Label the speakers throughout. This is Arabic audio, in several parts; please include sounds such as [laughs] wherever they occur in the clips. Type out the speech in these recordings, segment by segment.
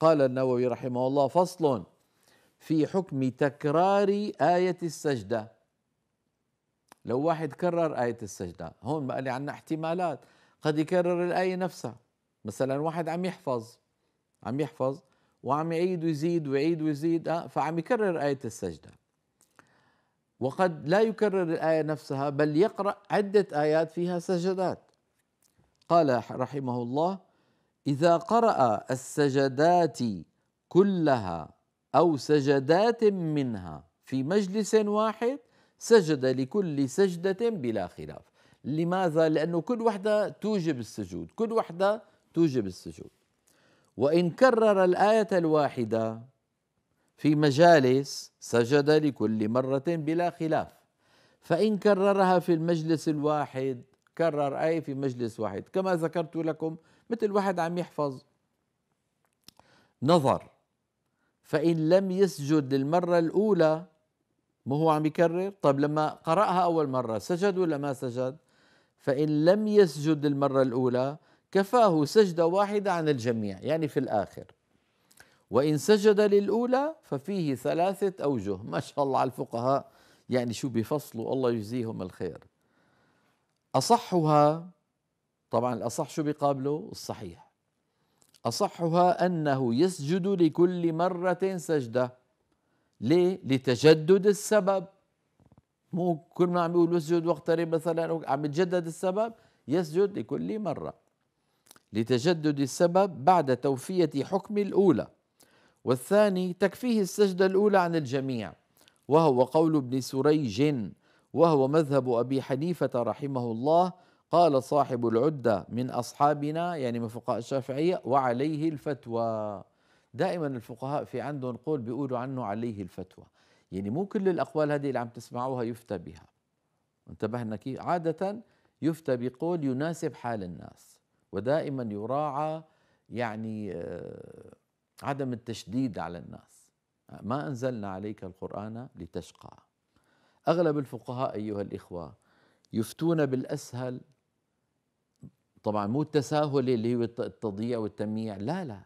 Speaker 1: قال النووي رحمه الله فصل في حكم تكرار آية السجدة لو واحد كرر آية السجدة هون قال لي عنا احتمالات قد يكرر الآية نفسها مثلا واحد عم يحفظ عم يحفظ وعم يعيد ويزيد ويعيد ويزيد آه، فعم يكرر آية السجدة وقد لا يكرر الآية نفسها بل يقرأ عدة آيات فيها سجدات قال رحمه الله اذا قرا السجدات كلها او سجدات منها في مجلس واحد سجد لكل سجده بلا خلاف لماذا لانه كل وحده توجب السجود كل وحده توجب السجود وان كرر الايه الواحده في مجالس سجد لكل مره بلا خلاف فان كررها في المجلس الواحد كرر اي في مجلس واحد كما ذكرت لكم مثل واحد عم يحفظ نظر فإن لم يسجد للمرة الأولى ما هو عم يكرر طيب لما قرأها أول مرة سجد ولا ما سجد فإن لم يسجد للمرة الأولى كفاه سجدة واحدة عن الجميع يعني في الآخر وإن سجد للأولى ففيه ثلاثة أوجه [laughs] ما شاء الله على الفقهاء يعني شو بيفصلوا الله يجزيهم الخير أصحها طبعا الأصح شو بيقابله الصحيح أصحها أنه يسجد لكل مرة سجدة ليه؟ لتجدد السبب مو كل ما عم يقول اسجد واقترب مثلا عم يتجدد السبب يسجد لكل مرة لتجدد السبب بعد توفية حكم الأولى والثاني تكفيه السجدة الأولى عن الجميع وهو قول ابن سريج وهو مذهب أبي حنيفة رحمه الله قال صاحب العدة من أصحابنا يعني من فقهاء الشافعية وعليه الفتوى دائما الفقهاء في عندهم قول بيقولوا عنه عليه الفتوى يعني مو كل الأقوال هذه اللي عم تسمعوها يفتى بها انتبهنا كيف عادة يفتى بقول يناسب حال الناس ودائما يراعى يعني آه، عدم التشديد على الناس ما أنزلنا عليك القرآن لتشقى أغلب الفقهاء أيها الإخوة يفتون بالأسهل طبعا مو التساهل اللي هو التضييع والتمييع لا لا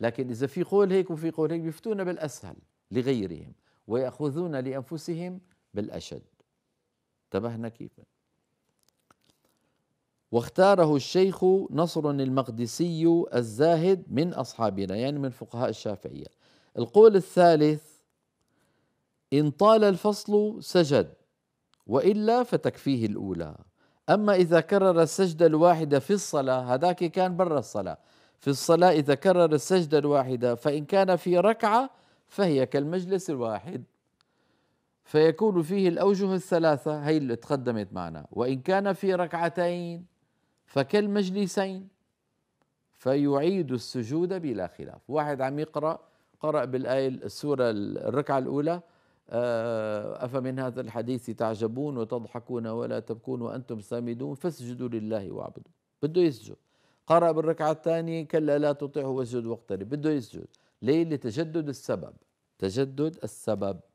Speaker 1: لكن إذا في قول هيك وفي قول هيك بيفتون بالأسهل لغيرهم ويأخذون لأنفسهم بالأشد انتبهنا كيف واختاره الشيخ نصر المقدسي الزاهد من أصحابنا يعني من فقهاء الشافعية القول الثالث إن طال الفصل سجد وإلا فتكفيه الأولى أما إذا كرر السجدة الواحدة في الصلاة هذاك كان برا الصلاة في الصلاة إذا كرر السجدة الواحدة فإن كان في ركعة فهي كالمجلس الواحد فيكون فيه الأوجه الثلاثة هي اللي تقدمت معنا وإن كان في ركعتين فكالمجلسين فيعيد السجود بلا خلاف واحد عم يقرأ قرأ بالآية السورة الركعة الأولى آه، أفمن هذا الحديث تعجبون وتضحكون ولا تبكون وأنتم سامدون فاسجدوا لله واعبدوا بده يسجد قرأ بالركعة الثانية كلا لا تطيعه واسجد واقترب بده يسجد ليه لتجدد السبب تجدد السبب